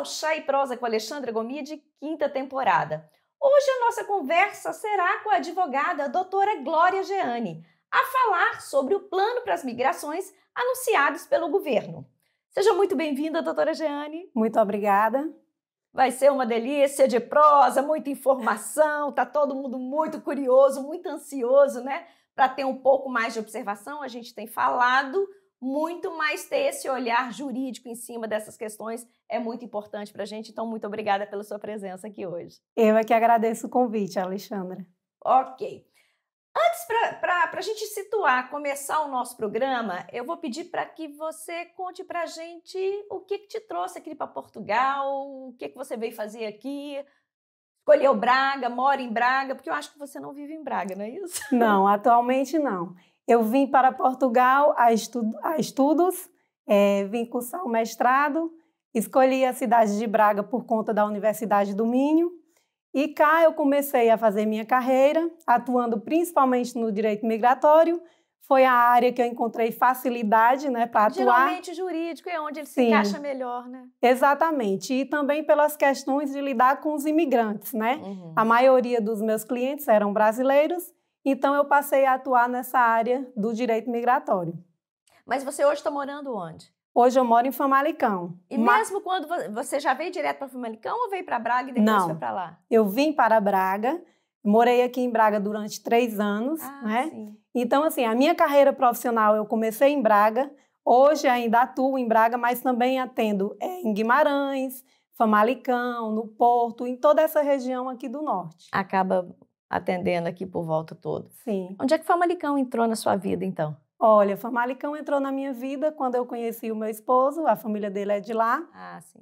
ao Chá e Prosa com Alexandra Gomide, quinta temporada. Hoje a nossa conversa será com a advogada a doutora Glória Geane, a falar sobre o plano para as migrações anunciados pelo governo. Seja muito bem-vinda, doutora Geane. Muito obrigada. Vai ser uma delícia de prosa, muita informação, tá todo mundo muito curioso, muito ansioso, né? Para ter um pouco mais de observação, a gente tem falado muito mais ter esse olhar jurídico em cima dessas questões é muito importante para a gente. Então, muito obrigada pela sua presença aqui hoje. Eu é que agradeço o convite, Alexandra. Ok. Antes, para a gente situar, começar o nosso programa, eu vou pedir para que você conte para a gente o que, que te trouxe aqui para Portugal, o que, que você veio fazer aqui, escolheu Braga, mora em Braga, porque eu acho que você não vive em Braga, não é isso? Não, atualmente não. Eu vim para Portugal a, estu a estudos, é, vim cursar o mestrado, escolhi a cidade de Braga por conta da Universidade do Minho. E cá eu comecei a fazer minha carreira, atuando principalmente no direito migratório. Foi a área que eu encontrei facilidade né, para atuar. Geralmente jurídico é onde ele Sim. se encaixa melhor, né? Exatamente. E também pelas questões de lidar com os imigrantes, né? Uhum. A maioria dos meus clientes eram brasileiros então eu passei a atuar nessa área do direito migratório. Mas você hoje está morando onde? Hoje eu moro em Famalicão. E Ma... mesmo quando você já veio direto para Famalicão ou veio para Braga e depois Não, foi para lá? Eu vim para Braga, morei aqui em Braga durante três anos, ah, né? Sim. Então assim, a minha carreira profissional eu comecei em Braga, hoje ainda atuo em Braga, mas também atendo é, em Guimarães, Famalicão, no Porto, em toda essa região aqui do norte. Acaba atendendo aqui por volta toda. Sim. Onde é que Famalicão entrou na sua vida, então? Olha, Famalicão entrou na minha vida quando eu conheci o meu esposo, a família dele é de lá. Ah, sim.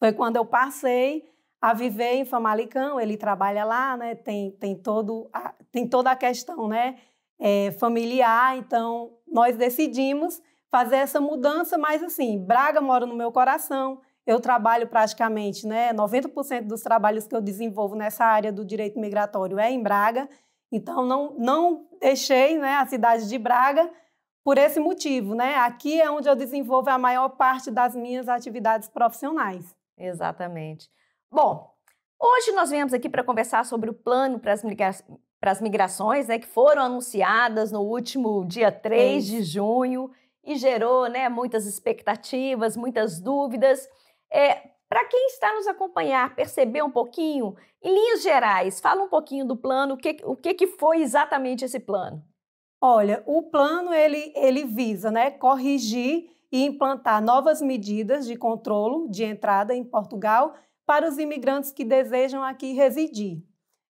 Foi quando eu passei a viver em Famalicão, ele trabalha lá, né? Tem, tem, todo a, tem toda a questão, né? É, familiar, então nós decidimos fazer essa mudança, mas assim, Braga mora no meu coração, eu trabalho praticamente, né, 90% dos trabalhos que eu desenvolvo nessa área do direito migratório é em Braga. Então não não deixei, né, a cidade de Braga por esse motivo, né? Aqui é onde eu desenvolvo a maior parte das minhas atividades profissionais. Exatamente. Bom, hoje nós viemos aqui para conversar sobre o plano para as migrações, né, que foram anunciadas no último dia 3 de junho e gerou, né, muitas expectativas, muitas dúvidas. É, para quem está nos acompanhar, perceber um pouquinho, em linhas gerais, fala um pouquinho do plano, o que, o que, que foi exatamente esse plano? Olha, o plano ele, ele visa né, corrigir e implantar novas medidas de controle de entrada em Portugal para os imigrantes que desejam aqui residir.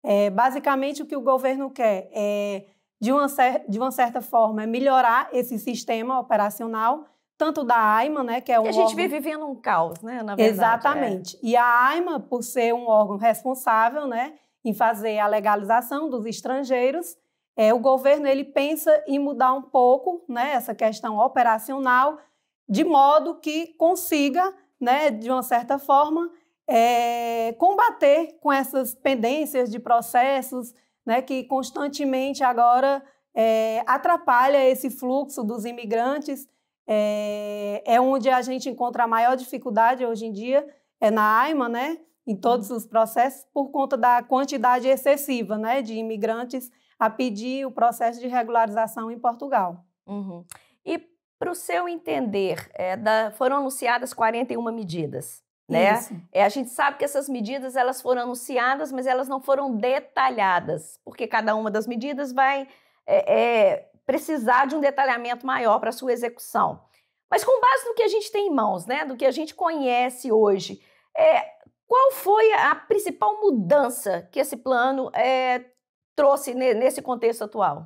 É, basicamente, o que o governo quer é, de uma, de uma certa forma, melhorar esse sistema operacional tanto da AIMA, né, que é um e a gente órgão... vive vivendo um caos, né, na verdade. É. Exatamente. É. E a AIMA, por ser um órgão responsável, né, em fazer a legalização dos estrangeiros, é, o governo ele pensa em mudar um pouco, né, essa questão operacional, de modo que consiga, né, de uma certa forma, é, combater com essas pendências de processos, né, que constantemente agora é, atrapalha esse fluxo dos imigrantes é, é onde a gente encontra a maior dificuldade hoje em dia, é na AIMA, né? em todos os processos, por conta da quantidade excessiva né? de imigrantes a pedir o processo de regularização em Portugal. Uhum. E, para o seu entender, é, da, foram anunciadas 41 medidas. Né? É, a gente sabe que essas medidas elas foram anunciadas, mas elas não foram detalhadas, porque cada uma das medidas vai é, é, precisar de um detalhamento maior para sua execução. Mas com base no que a gente tem em mãos, né, do que a gente conhece hoje, é, qual foi a principal mudança que esse plano é, trouxe nesse contexto atual?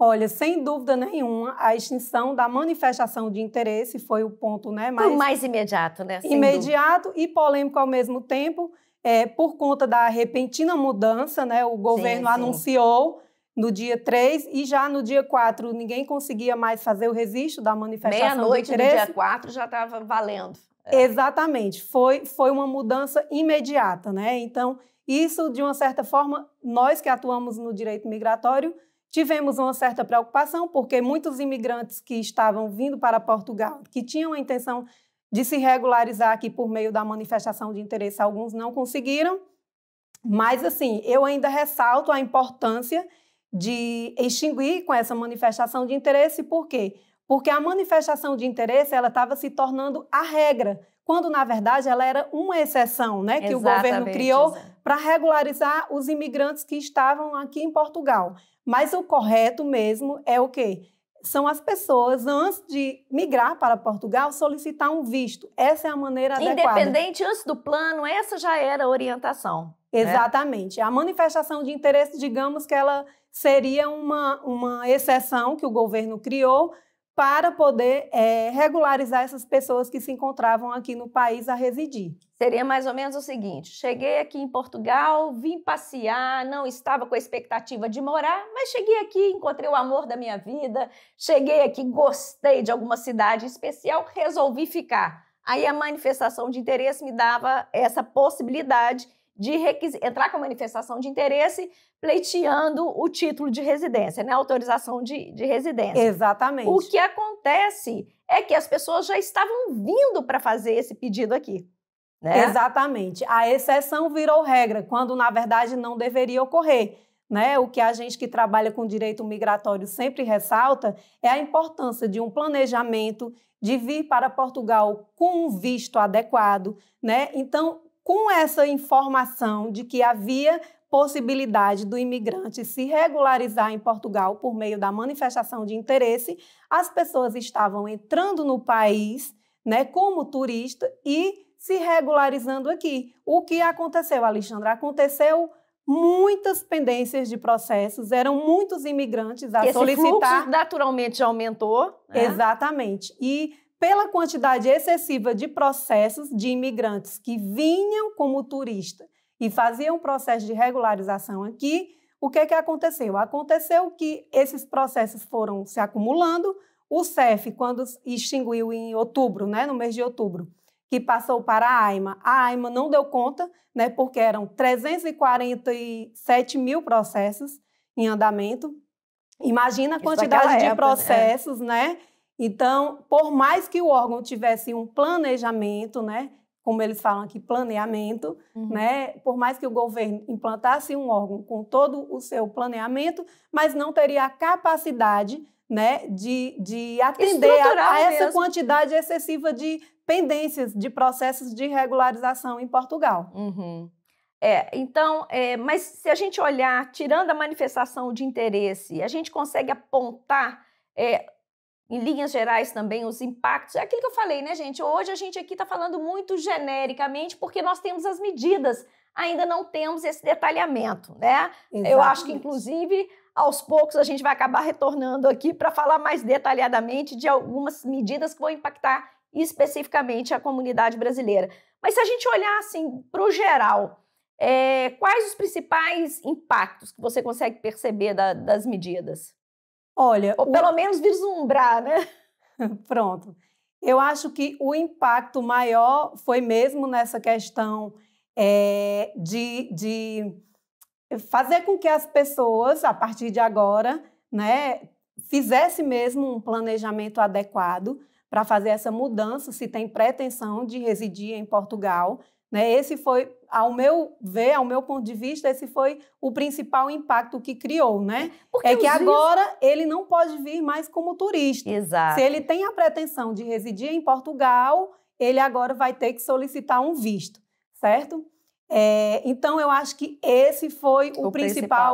Olha, sem dúvida nenhuma, a extinção da manifestação de interesse foi o ponto né, mais... O mais imediato, né? Sem imediato dúvida. e polêmico ao mesmo tempo, é, por conta da repentina mudança, né? O governo sim, sim. anunciou no dia 3 e já no dia 4 ninguém conseguia mais fazer o registro da manifestação. Meia-noite do, no dia 4 já estava valendo. É. Exatamente, foi, foi uma mudança imediata, né? Então, isso, de uma certa forma, nós que atuamos no direito migratório tivemos uma certa preocupação, porque muitos imigrantes que estavam vindo para Portugal, que tinham a intenção de se regularizar aqui por meio da manifestação de interesse, alguns não conseguiram. Mas, assim, eu ainda ressalto a importância de extinguir com essa manifestação de interesse, por quê? Porque a manifestação de interesse ela estava se tornando a regra, quando na verdade ela era uma exceção, né, que Exatamente. o governo criou para regularizar os imigrantes que estavam aqui em Portugal. Mas o correto mesmo é o quê? São as pessoas, antes de migrar para Portugal, solicitar um visto. Essa é a maneira Independente adequada. Independente antes do plano, essa já era a orientação. Né? Exatamente. Né? A manifestação de interesse, digamos que ela seria uma, uma exceção que o governo criou para poder é, regularizar essas pessoas que se encontravam aqui no país a residir. Seria mais ou menos o seguinte: cheguei aqui em Portugal, vim passear, não estava com a expectativa de morar, mas cheguei aqui, encontrei o amor da minha vida, cheguei aqui, gostei de alguma cidade especial, resolvi ficar. Aí a manifestação de interesse me dava essa possibilidade de entrar com manifestação de interesse pleiteando o título de residência, né? Autorização de, de residência. Exatamente. O que acontece é que as pessoas já estavam vindo para fazer esse pedido aqui. Né? Exatamente. A exceção virou regra, quando na verdade não deveria ocorrer. Né? O que a gente que trabalha com direito migratório sempre ressalta é a importância de um planejamento, de vir para Portugal com um visto adequado. Né? Então, com essa informação de que havia possibilidade do imigrante se regularizar em Portugal por meio da manifestação de interesse, as pessoas estavam entrando no país, né, como turista e se regularizando aqui. O que aconteceu, Alexandra? Aconteceu muitas pendências de processos, eram muitos imigrantes a Esse solicitar. Fluxo naturalmente aumentou. Né? Exatamente. E pela quantidade excessiva de processos de imigrantes que vinham como turista e faziam um processo de regularização aqui, o que, é que aconteceu? Aconteceu que esses processos foram se acumulando. O CEF, quando extinguiu em outubro, né, no mês de outubro, que passou para a AIMA, a AIMA não deu conta, né, porque eram 347 mil processos em andamento. Imagina a quantidade de época, né? processos, né? Então, por mais que o órgão tivesse um planejamento, né, como eles falam aqui, planeamento, uhum. né? Por mais que o governo implantasse um órgão com todo o seu planeamento, mas não teria a capacidade, né, de, de atender a, a, essa mesmo. quantidade excessiva de pendências de processos de regularização em Portugal. Uhum. É, então, é, mas se a gente olhar, tirando a manifestação de interesse, a gente consegue apontar é, em linhas gerais também os impactos. É aquilo que eu falei, né, gente? Hoje a gente aqui está falando muito genericamente porque nós temos as medidas, ainda não temos esse detalhamento, né? Exatamente. Eu acho que, inclusive, aos poucos a gente vai acabar retornando aqui para falar mais detalhadamente de algumas medidas que vão impactar especificamente a comunidade brasileira. Mas se a gente olhar assim para o geral, é, quais os principais impactos que você consegue perceber da, das medidas? Olha, ou pelo menos vislumbrar, né? Pronto. Eu acho que o impacto maior foi mesmo nessa questão é, de, de fazer com que as pessoas, a partir de agora, né, fizesse mesmo um planejamento adequado para fazer essa mudança, se tem pretensão de residir em Portugal, né? Esse foi, ao meu ver, ao meu ponto de vista, esse foi o principal impacto que criou, né? É, porque é que agora ele não pode vir mais como turista. Exato. Se ele tem a pretensão de residir em Portugal, ele agora vai ter que solicitar um visto, certo? É, então, eu acho que esse foi o, o principal,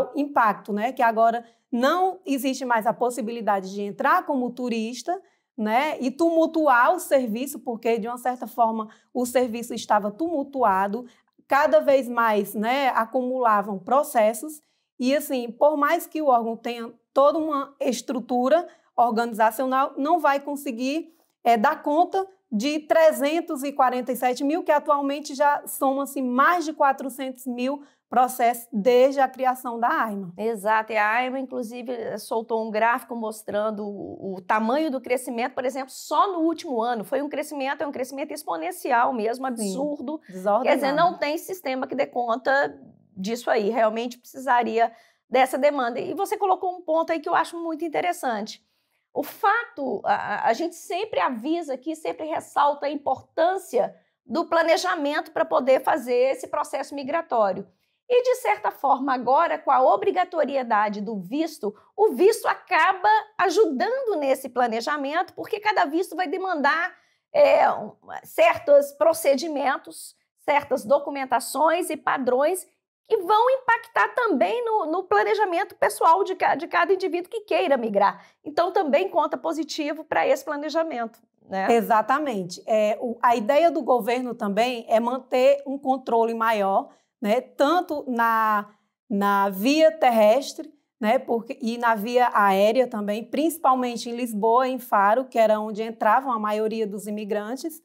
principal impacto, né? Que agora não existe mais a possibilidade de entrar como turista, né, e tumultuar o serviço, porque de uma certa forma o serviço estava tumultuado, cada vez mais né, acumulavam processos, e assim, por mais que o órgão tenha toda uma estrutura organizacional, não vai conseguir é, dar conta de 347 mil, que atualmente já soma se mais de 400 mil processo desde a criação da AIMA. Exato, e a AIMA, inclusive, eh, soltou um gráfico mostrando o, o, tamanho do crescimento, por exemplo, só no último ano. Foi um crescimento, é um crescimento exponencial mesmo, absurdo. Quer dizer, não tem sistema que dê conta disso aí. Realmente precisaria dessa demanda. E você colocou um ponto aí que eu acho muito interessante. O fato, a, a gente sempre avisa aqui, sempre ressalta a importância do planejamento para poder fazer esse processo migratório. E, de certa forma, agora, com a obrigatoriedade do visto, o visto acaba ajudando nesse planejamento, porque cada visto vai demandar é, certos procedimentos, certas documentações e padrões que vão impactar também no, no planejamento pessoal de, de cada indivíduo que queira migrar. Então, também conta positivo para esse planejamento. Né? Exatamente. É, o, a ideia do governo também é manter um controle maior né? tanto na, na via terrestre né? Porque, e na via aérea também, principalmente em Lisboa, em Faro, que era onde entravam a maioria dos imigrantes.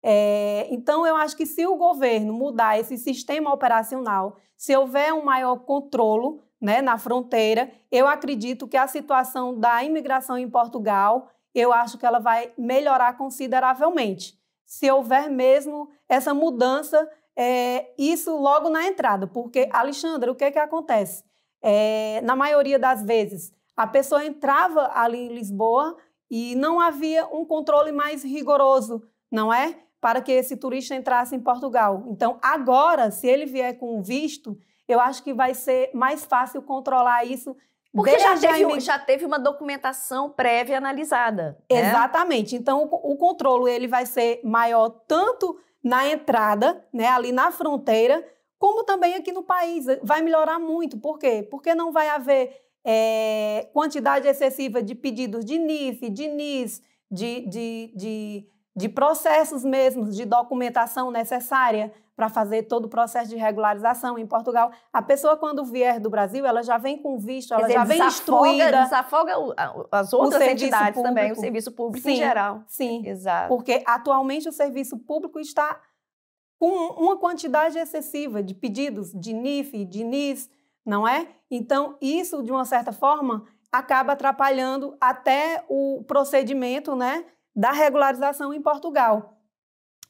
É, então, eu acho que se o governo mudar esse sistema operacional, se houver um maior controle, né, na fronteira, eu acredito que a situação da imigração em Portugal, eu acho que ela vai melhorar consideravelmente. Se houver mesmo essa mudança é, isso logo na entrada, porque, Alexandra, o que, é que acontece? É, na maioria das vezes, a pessoa entrava ali em Lisboa e não havia um controle mais rigoroso, não é? Para que esse turista entrasse em Portugal. Então, agora, se ele vier com visto, eu acho que vai ser mais fácil controlar isso porque já teve, já teve, uma documentação prévia analisada. Né? Exatamente. Né? Então, o, o controle ele vai ser maior tanto na entrada, né, ali na fronteira, como também aqui no país. Vai melhorar muito. Por quê? Porque não vai haver é, quantidade excessiva de pedidos de NIF, de NIS, de, de, de de processos mesmos, de documentação necessária para fazer todo o processo de regularização em Portugal. A pessoa, quando vier do Brasil, ela já vem com visto, ela dizer, já vem instruída. Desafoga as outras entidades público. também, o serviço público sim, em geral. Sim, exato. Porque atualmente o serviço público está com uma quantidade excessiva de pedidos de NIF, de NIS, não é? Então, isso, de uma certa forma, acaba atrapalhando até o procedimento, né? da regularização em Portugal.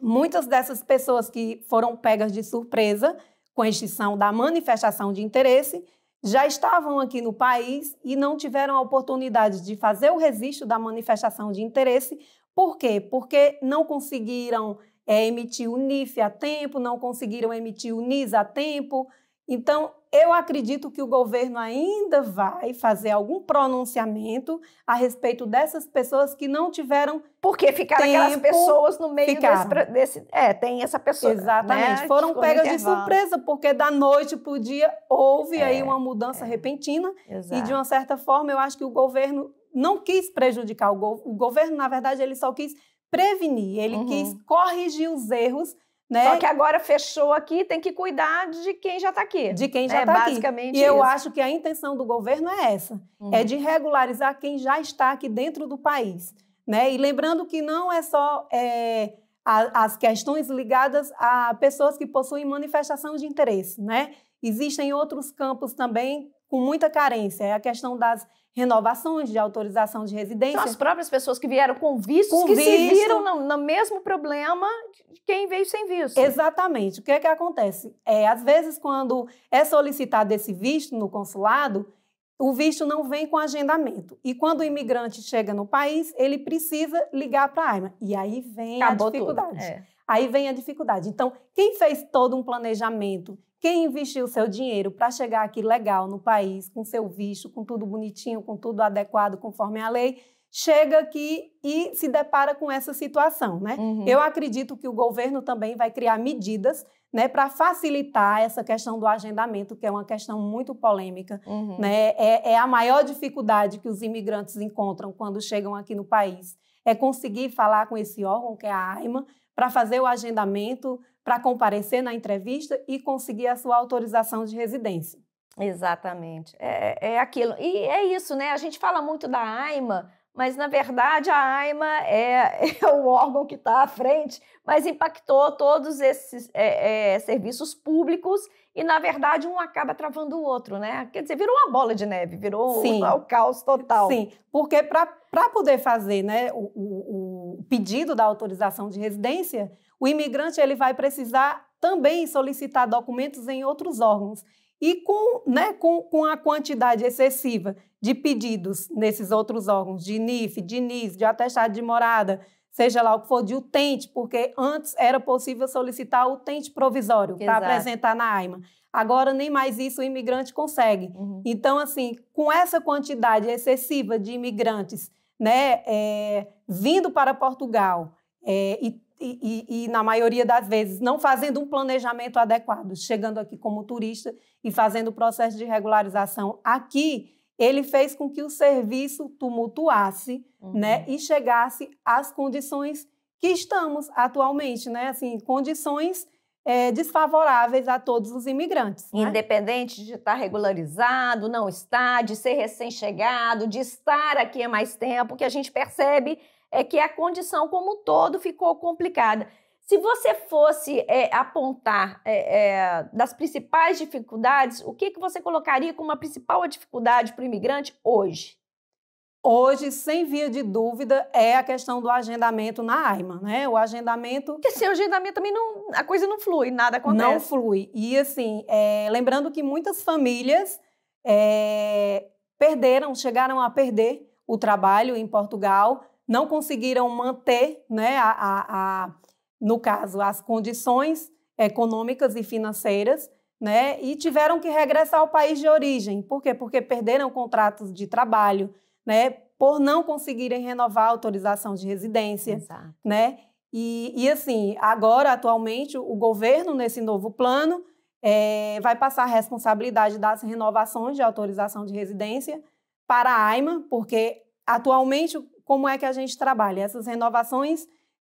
Muitas dessas pessoas que foram pegas de surpresa com a extinção da manifestação de interesse já estavam aqui no país e não tiveram a oportunidade de fazer o registro da manifestação de interesse. Por quê? Porque não conseguiram é, emitir o NIF a tempo, não conseguiram emitir o NIS a tempo, então, eu acredito que o governo ainda vai fazer algum pronunciamento a respeito dessas pessoas que não tiveram porque ficaram tempo, aquelas pessoas no meio desse, desse é tem essa pessoa exatamente né? foram pegas de surpresa porque da noite para o dia houve é, aí uma mudança é. repentina Exato. e de uma certa forma eu acho que o governo não quis prejudicar o, go o governo na verdade ele só quis prevenir ele uhum. quis corrigir os erros né? Só que agora fechou aqui, tem que cuidar de quem já está aqui. De quem já está é, tá aqui. Basicamente e eu isso. acho que a intenção do governo é essa, uhum. é de regularizar quem já está aqui dentro do país. Né? E lembrando que não é só é, a, as questões ligadas a pessoas que possuem manifestação de interesse. Né? Existem outros campos também com muita carência. É a questão das renovações de autorização de residência. São as próprias pessoas que vieram com vistos com que visto. se viram no, no, mesmo problema de quem veio sem visto. Exatamente. O que é que acontece? É, às vezes, quando é solicitado esse visto no consulado, o visto não vem com agendamento. E quando o imigrante chega no país, ele precisa ligar para a AIMA. E aí vem Acabou a dificuldade. É. Aí vem a dificuldade. Então, quem fez todo um planejamento quem investiu seu dinheiro para chegar aqui legal no país, com seu visto, com tudo bonitinho, com tudo adequado conforme a lei, chega aqui e se depara com essa situação, né? Uhum. Eu acredito que o governo também vai criar medidas, né, para facilitar essa questão do agendamento, que é uma questão muito polêmica, uhum. né? É, é a maior dificuldade que os imigrantes encontram quando chegam aqui no país, é conseguir falar com esse órgão que é a AIMA para fazer o agendamento para comparecer na entrevista e conseguir a sua autorização de residência. Exatamente, é, é, é aquilo. E é isso, né? A gente fala muito da AIMA, mas na verdade a AIMA é, é o órgão que está à frente, mas impactou todos esses é, é, serviços públicos e na verdade um acaba travando o outro, né? Quer dizer, virou uma bola de neve, virou o, o caos total. Sim, porque para poder fazer né, o, o o pedido da autorização de residência, o imigrante ele vai precisar também solicitar documentos em outros órgãos. E com, né, com, com a quantidade excessiva de pedidos nesses outros órgãos, de NIF, de NIS, de atestado de morada, seja lá o que for, de utente, porque antes era possível solicitar utente provisório para apresentar na AIMA. Agora nem mais isso o imigrante consegue. Uhum. Então, assim, com essa quantidade excessiva de imigrantes né, é, vindo para Portugal é, e, e, e, na maioria das vezes, não fazendo um planejamento adequado, chegando aqui como turista e fazendo o processo de regularização aqui, ele fez com que o serviço tumultuasse né, uhum. né, e chegasse às condições que estamos atualmente, né? Assim, condições é, desfavoráveis a todos os imigrantes. Né? Independente de estar regularizado, não estar, de ser recém-chegado, de estar aqui há mais tempo, o que a gente percebe é que a condição como um todo ficou complicada. Se você fosse é, apontar é, é das principais dificuldades, o que, que você colocaria como a principal dificuldade para o imigrante hoje? Hoje, sem via de dúvida, é a questão do agendamento na AIMA, né? O agendamento. Porque sem agendamento também não, a coisa não flui, nada acontece. Não flui. E assim, é, lembrando que muitas famílias é, perderam, chegaram a perder o trabalho em Portugal, não conseguiram manter, né, a, a, a no caso, as condições econômicas e financeiras. Né, e tiveram que regressar ao país de origem. Por quê? Porque perderam contratos de trabalho, né? Por não conseguirem renovar a autorização de residência, Exato. né? E, e, assim, agora, atualmente, o governo, nesse novo plano, é, vai passar a responsabilidade das renovações de autorização de residência para a AIMA, porque atualmente, como é que a gente trabalha? Essas renovações,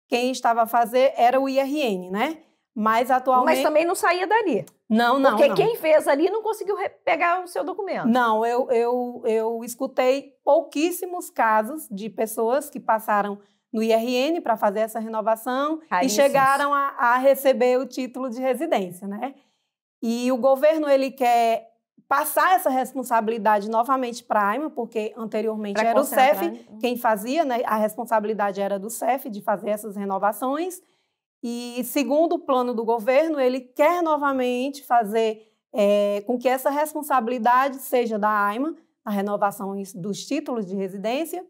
quem estava a fazer era o IRN, né? Mas atualmente. Mas também não saía dali. Não, não. Porque não. quem fez ali não conseguiu pegar o seu documento. Não, eu, eu, eu escutei pouquíssimos casos de pessoas que passaram no IRN para fazer essa renovação Caríssimos. e chegaram a, a receber o título de residência, né? E o governo ele quer passar essa responsabilidade novamente para a AIMA, porque anteriormente pra era o CEF né? quem fazia, né? A responsabilidade era do CEF de fazer essas renovações. E, segundo o plano do governo, ele quer novamente fazer é, com que essa responsabilidade seja da AIMA, a renovação dos títulos de residência.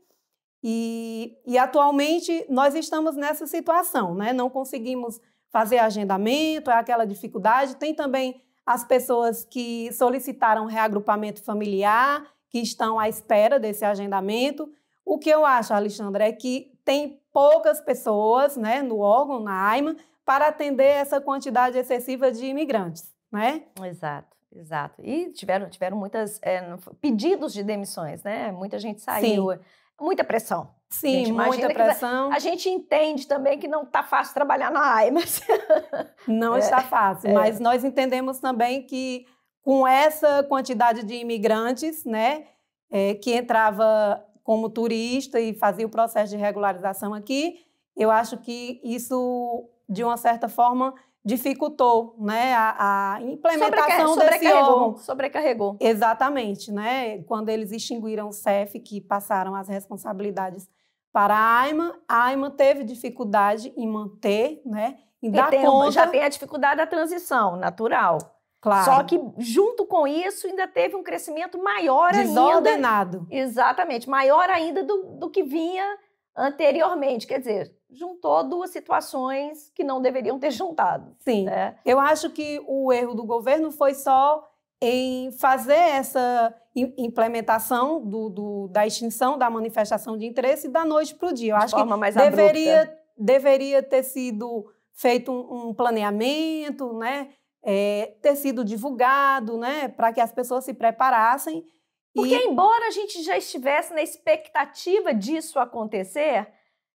E, e atualmente nós estamos nessa situação, né? não conseguimos fazer agendamento, é aquela dificuldade. Tem também as pessoas que solicitaram reagrupamento familiar, que estão à espera desse agendamento. O que eu acho, Alexandra, é que tem poucas pessoas né, no órgão, na AIMA, para atender essa quantidade excessiva de imigrantes, né? Exato. Exato. E tiveram, tiveram muitas é, pedidos de demissões, né? Muita gente saiu. Sim. Muita pressão. Sim, muita pressão. A gente entende também que não está fácil trabalhar na Aima. Não é, está fácil, é. mas nós entendemos também que com essa quantidade de imigrantes, né, eh, que entrava como turista e fazia o processo de regularização aqui, eu acho que isso, de uma certa forma, dificultou né, a, a implementação Sobrecar desse órgão. Sobrecarregou. Exatamente. Né? Quando eles extinguiram o CEF, que passaram as responsabilidades para a AIMA, a AIMA teve dificuldade em manter né, em e dar tem, conta... Já tem a dificuldade da transição, natural. Claro. Só que, junto com isso, ainda teve um crescimento maior Desordenado. ainda. Desordenado. Exatamente, maior ainda do, do que vinha anteriormente. Quer dizer, juntou duas situações que não deveriam ter juntado. Sim. Né? Eu acho que o erro do governo foi só em fazer essa implementação do, do, da extinção da manifestação de interesse da noite para o dia. Eu de acho que deveria, deveria ter sido feito um, um planeamento, né? é, ter sido divulgado, né, para que as pessoas se preparassem. Porque, embora a gente já estivesse na expectativa disso acontecer,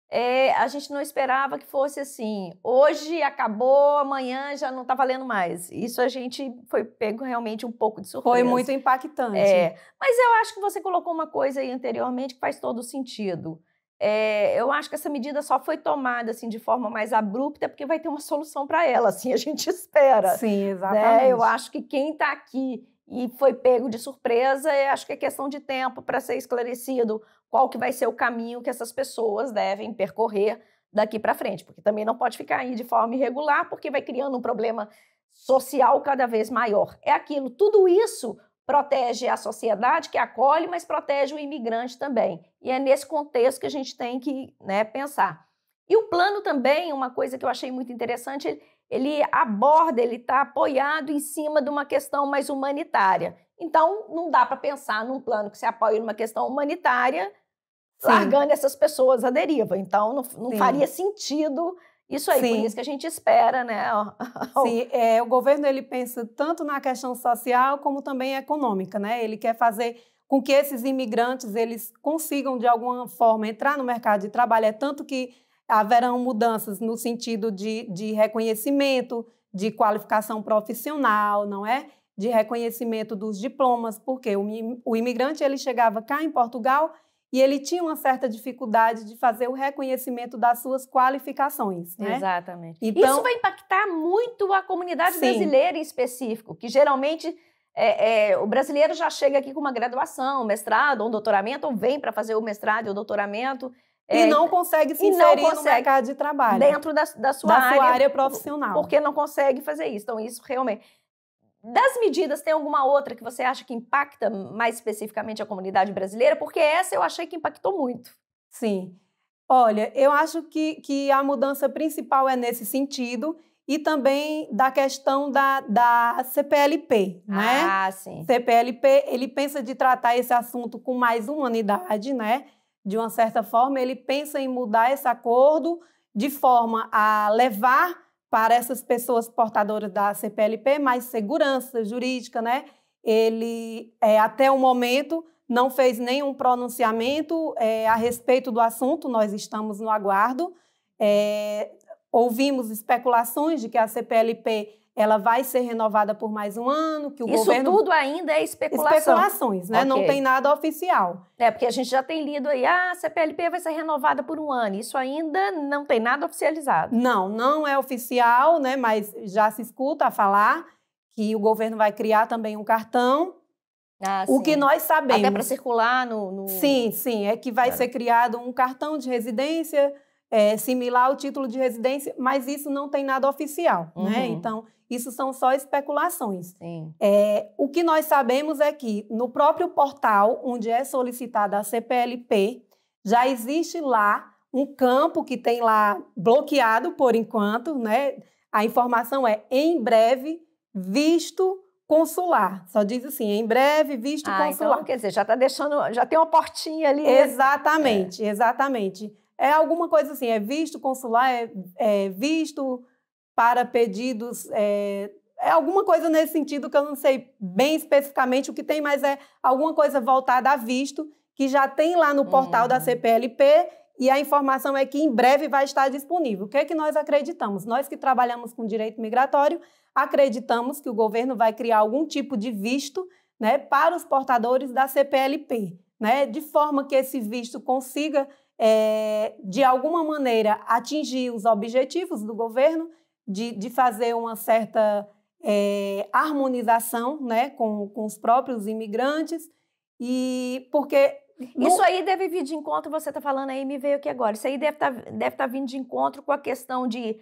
é, a gente não esperava que fosse assim. Hoje acabou, amanhã já não está valendo mais. Isso a gente foi pego realmente um pouco de surpresa. Foi muito impactante. É, mas eu acho que você colocou uma coisa aí anteriormente que faz todo sentido. É, eu acho que essa medida só foi tomada assim de forma mais abrupta porque vai ter uma solução para ela, assim a gente espera. Sim, né? exatamente. Né? Eu acho que quem está aqui e foi pego de surpresa, acho que é questão de tempo para ser esclarecido qual que vai ser o caminho que essas pessoas devem percorrer daqui para frente, porque também não pode ficar aí de forma irregular, porque vai criando um problema social cada vez maior. É aquilo, tudo isso protege a sociedade que acolhe, mas protege o imigrante também. E é nesse contexto que a gente tem que né, pensar. E o plano também, uma coisa que eu achei muito interessante, ele aborda, ele está apoiado em cima de uma questão mais humanitária. Então, não dá para pensar num plano que se apoie numa questão humanitária, Sim. largando essas pessoas à deriva. Então, não, não faria sentido isso aí, Sim. por isso que a gente espera, né? Sim, é, o governo ele pensa tanto na questão social como também econômica, né? Ele quer fazer com que esses imigrantes eles consigam de alguma forma entrar no mercado de trabalho. É tanto que haverão mudanças no sentido de, de reconhecimento, de qualificação profissional, não é? De reconhecimento dos diplomas, porque o, o imigrante ele chegava cá em Portugal e ele tinha uma certa dificuldade de fazer o reconhecimento das suas qualificações. Né? Exatamente. Então, Isso vai impactar muito a comunidade sim. brasileira em específico, que geralmente é, é, o brasileiro já chega aqui com uma graduação, um mestrado ou um doutoramento, ou vem para fazer o mestrado ou doutoramento. É, e não consegue se inserir consegue no mercado de trabalho. Dentro da, da, sua, da área, sua área profissional. Porque não consegue fazer isso. Então, isso realmente. Das medidas, tem alguma outra que você acha que impacta mais especificamente a comunidade brasileira? Porque essa eu achei que impactou muito. Sim. Olha, eu acho que, que a mudança principal é nesse sentido e também da questão da, da CPLP, né? Ah, sim. CPLP, ele pensa de tratar esse assunto com mais humanidade, né? De uma certa forma, ele pensa em mudar esse acordo de forma a levar para essas pessoas portadoras da CPLP mais segurança jurídica, né? Ele é, até o momento não fez nenhum pronunciamento é, a respeito do assunto. Nós estamos no aguardo. É, ouvimos especulações de que a CPLP ela vai ser renovada por mais um ano, que o Isso governo... Isso tudo ainda é especulação. Especulações, né? Okay. Não tem nada oficial. É, porque a gente já tem lido aí, ah, a CPLP vai ser renovada por um ano. Isso ainda não tem nada oficializado. Não, não é oficial, né? Mas já se escuta falar que o governo vai criar também um cartão. Ah, o sim. que nós sabemos... Até para circular no, no, Sim, sim. É que vai claro. ser criado um cartão de residência... É, similar ao título de residência, mas isso não tem nada oficial, né? uhum. né? Então, isso são só especulações. É, o que nós sabemos é que no próprio portal onde é solicitada a CPLP, já existe lá um campo que tem lá bloqueado por enquanto, né? A informação é em breve visto consular. Só diz assim, em breve visto ah, então, consular. Então, quer dizer, já está deixando, já tem uma portinha ali. Né? Exatamente, é. exatamente. É alguma coisa assim, é visto consular, é, é visto para pedidos. É, é alguma coisa nesse sentido que eu não sei bem especificamente o que tem, mas é alguma coisa voltada a visto, que já tem lá no portal uhum. da CPLP e a informação é que em breve vai estar disponível. O que é que nós acreditamos? Nós que trabalhamos com direito migratório, acreditamos que o governo vai criar algum tipo de visto né, para os portadores da CPLP, né, de forma que esse visto consiga, é, de alguma maneira, atingir os objetivos do governo de, de fazer uma certa é, harmonização né, com, com os próprios imigrantes, e porque. No... Isso aí deve vir de encontro, você está falando aí, me veio aqui agora. Isso aí deve tá, estar tá vindo de encontro com a questão de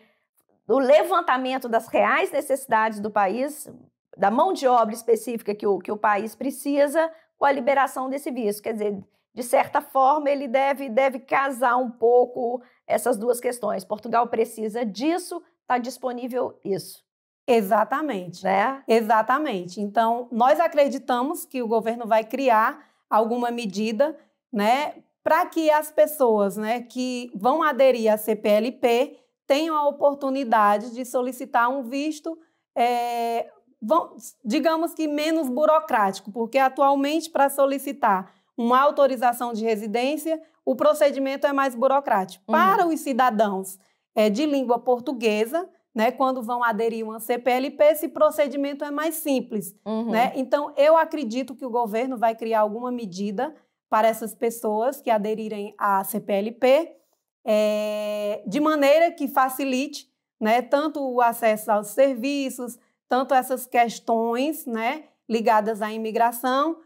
do levantamento das reais necessidades do país, da mão de obra específica que o, que o país precisa, com a liberação desse visto. Quer dizer, de certa forma, ele deve, deve casar um pouco essas duas questões. Portugal precisa disso está disponível isso. Exatamente. Né? Exatamente. Então, nós acreditamos que o governo vai criar alguma medida né, para que as pessoas né, que vão aderir à CPLP tenham a oportunidade de solicitar um visto, é, vão, digamos que menos burocrático, porque atualmente para solicitar uma autorização de residência, o procedimento é mais burocrático. Uhum. Para os cidadãos é, de língua portuguesa, né, quando vão aderir uma CPLP, esse procedimento é mais simples. Uhum. Né? Então, eu acredito que o governo vai criar alguma medida para essas pessoas que aderirem à CPLP, é, de maneira que facilite né, tanto o acesso aos serviços, tanto essas questões né, ligadas à imigração,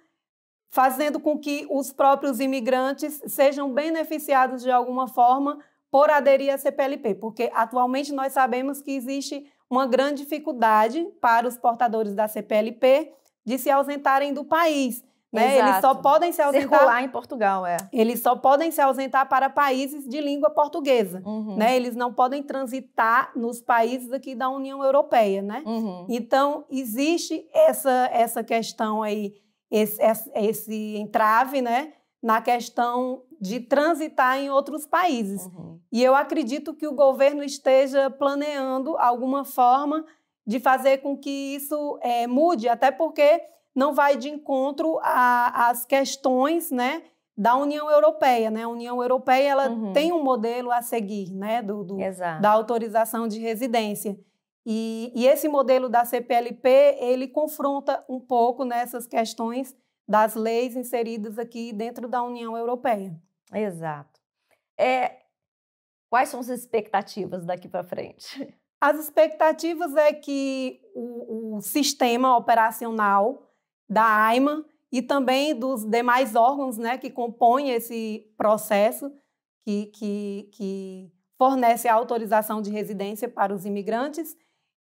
fazendo com que os próprios imigrantes sejam beneficiados de alguma forma por aderir à CPLP, porque atualmente nós sabemos que existe uma grande dificuldade para os portadores da CPLP de se ausentarem do país. Né? Eles só podem se ausentar. Circular em Portugal, é. Eles só podem se ausentar para países de língua portuguesa. Uhum. Né? Eles não podem transitar nos países aqui da União Europeia. Né? Uhum. Então, existe essa, essa questão aí, esse, esse entrave né? na questão de transitar em outros países. Uhum. E eu acredito que o governo esteja planeando alguma forma de fazer com que isso é, mude, até porque não vai de encontro às questões, né? da União Europeia, né? A União Europeia ela uhum. tem um modelo a seguir, né? Do, do da autorização de residência. E, e, esse modelo da CPLP ele confronta um pouco nessas questões das leis inseridas aqui dentro da União Europeia. Exato. É, quais são as expectativas daqui para frente? As expectativas é que o, o sistema operacional da AIMA e também dos demais órgãos né, que compõem esse processo, que, que, que fornece a autorização de residência para os imigrantes,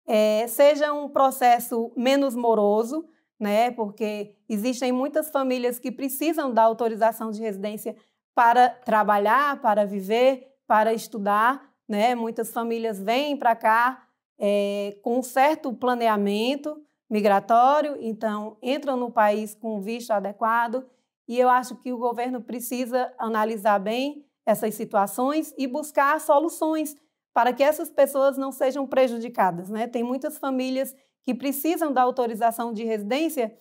é, seja um processo menos moroso, né, porque existem muitas famílias que precisam da autorização de residência para trabalhar, para viver, para estudar. Né? Muitas famílias vêm para cá é, com um certo planeamento migratório, então entram no país com visto adequado. E eu acho que o governo precisa analisar bem essas situações e buscar soluções para que essas pessoas não sejam prejudicadas. Né? Tem muitas famílias que precisam da autorização de residência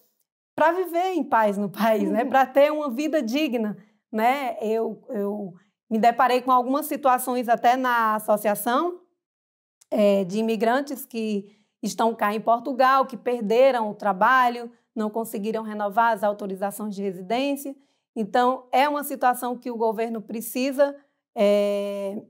para viver em paz no país, né? Uhum. para ter uma vida digna né? Eu, eu me deparei com algumas situações até na associação é, de imigrantes que estão cá em Portugal, que perderam o trabalho, não conseguiram renovar as autorizações de residência. Então, é uma situação que o governo precisa é,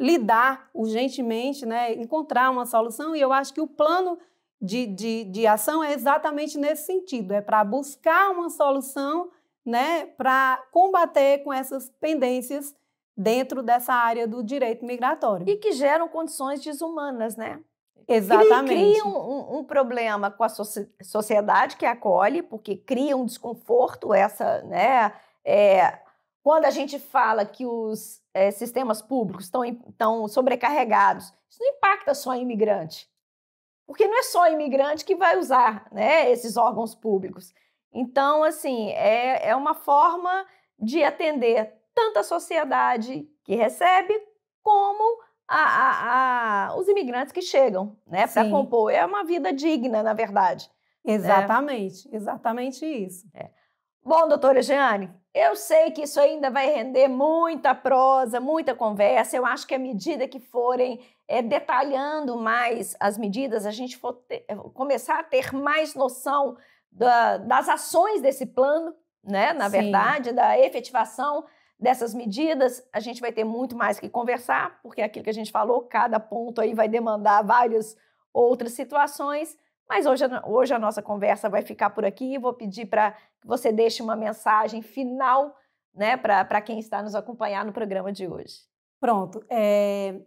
lidar urgentemente, né? encontrar uma solução, e eu acho que o plano de, de, de ação é exatamente nesse sentido é para buscar uma solução né, para combater com essas pendências dentro dessa área do direito migratório. E que geram condições desumanas, né? Exatamente. Cria um, um, problema com a so sociedade que acolhe, porque cria um desconforto essa, né? É, quando a gente fala que os é, sistemas públicos estão, sobrecarregados, isso não impacta só o imigrante. Porque não é só imigrante que vai usar né, esses órgãos públicos. Então, assim, é, é uma forma de atender tanto a sociedade que recebe, como a, a, a os imigrantes que chegam, né, para compor. É uma vida digna, na verdade. Né? Exatamente, né? exatamente isso. É. Bom, doutora Jeane, eu sei que isso ainda vai render muita prosa, muita conversa. Eu acho que à medida que forem é, detalhando mais as medidas, a gente for ter, eh, começar a ter mais noção da, das ações desse plano, né? Na Sim. verdade, da efetivação dessas medidas, a gente vai ter muito mais que conversar, porque é aquilo que a gente falou, cada ponto aí vai demandar várias outras situações. Mas hoje, hoje a nossa conversa vai ficar por aqui. Vou pedir para que você deixe uma mensagem final né, para quem está nos acompanhar no programa de hoje. Pronto. É,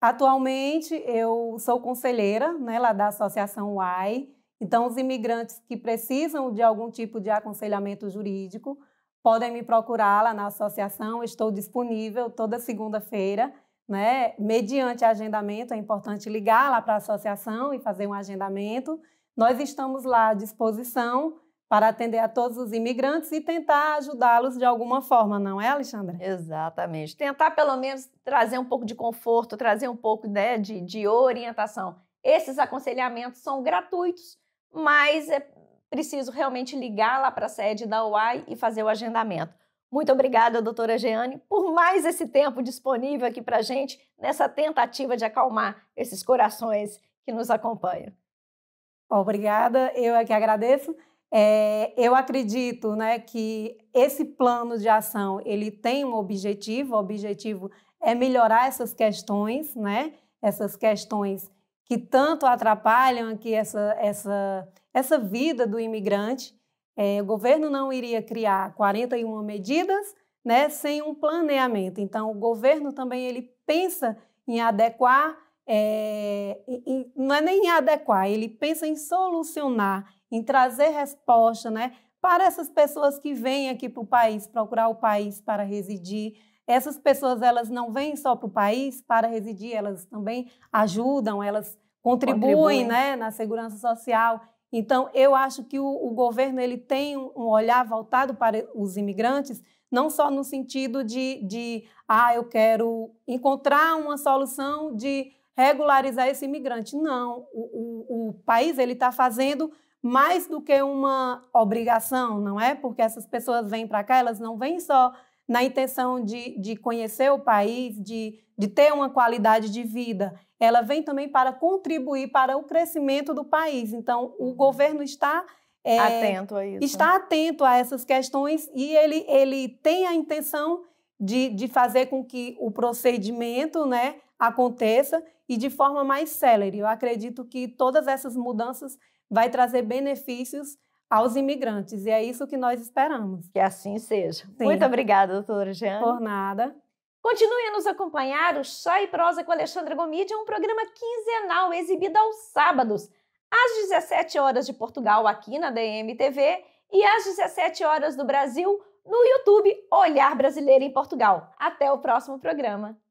atualmente eu sou conselheira né, lá da Associação UAI. Então, os imigrantes que precisam de algum tipo de aconselhamento jurídico podem me procurar lá na associação, estou disponível toda segunda-feira, né? Mediante agendamento, é importante ligar lá para a associação e fazer um agendamento. Nós estamos lá à disposição para atender a todos os imigrantes e tentar ajudá-los de alguma forma, não é, Alexandra? Exatamente. Tentar, pelo menos, trazer um pouco de conforto, trazer um pouco né, de, de orientação. Esses aconselhamentos são gratuitos mas é preciso realmente ligar lá para a sede da UAI e fazer o agendamento. Muito obrigada, doutora Jeane, por mais esse tempo disponível aqui para a gente nessa tentativa de acalmar esses corações que nos acompanham. obrigada, eu é que agradeço. É, eu acredito né, que esse plano de ação ele tem um objetivo, o objetivo é melhorar essas questões, né, essas questões que tanto atrapalham aqui essa, essa, essa vida do imigrante. É, o governo não iria criar 41 medidas né, sem um planeamento. Então, o governo também ele pensa em adequar, é, em, não é nem em adequar, ele pensa em solucionar, em trazer resposta né, para essas pessoas que vêm aqui para o país, procurar o país para residir, essas pessoas elas não vêm só para o país para residir, elas também ajudam, elas contribuem, contribuem. Né, na segurança social. Então, eu acho que o, o, governo ele tem um olhar voltado para os imigrantes, não só no sentido de, de ah, eu quero encontrar uma solução de regularizar esse imigrante. Não, o, o, o país ele está fazendo mais do que uma obrigação, não é? Porque essas pessoas vêm para cá, elas não vêm só na intenção de, de conhecer o país, de, de ter uma qualidade de vida. Ela vem também para contribuir para o crescimento do país. Então, o uhum. governo está é, atento a isso. Está atento a essas questões e ele, ele tem a intenção de, de fazer com que o procedimento né, aconteça e de forma mais célere. Eu acredito que todas essas mudanças vai trazer benefícios aos imigrantes. E é isso que nós esperamos. Que assim seja. Sim. Muito obrigada, doutora Jean. Por nada. Continue a nos acompanhar. O Chá e Prosa com Alexandra Gomide é um programa quinzenal exibido aos sábados, às 17 horas de Portugal, aqui na DMTV, e às 17 horas do Brasil, no YouTube Olhar Brasileiro em Portugal. Até o próximo programa.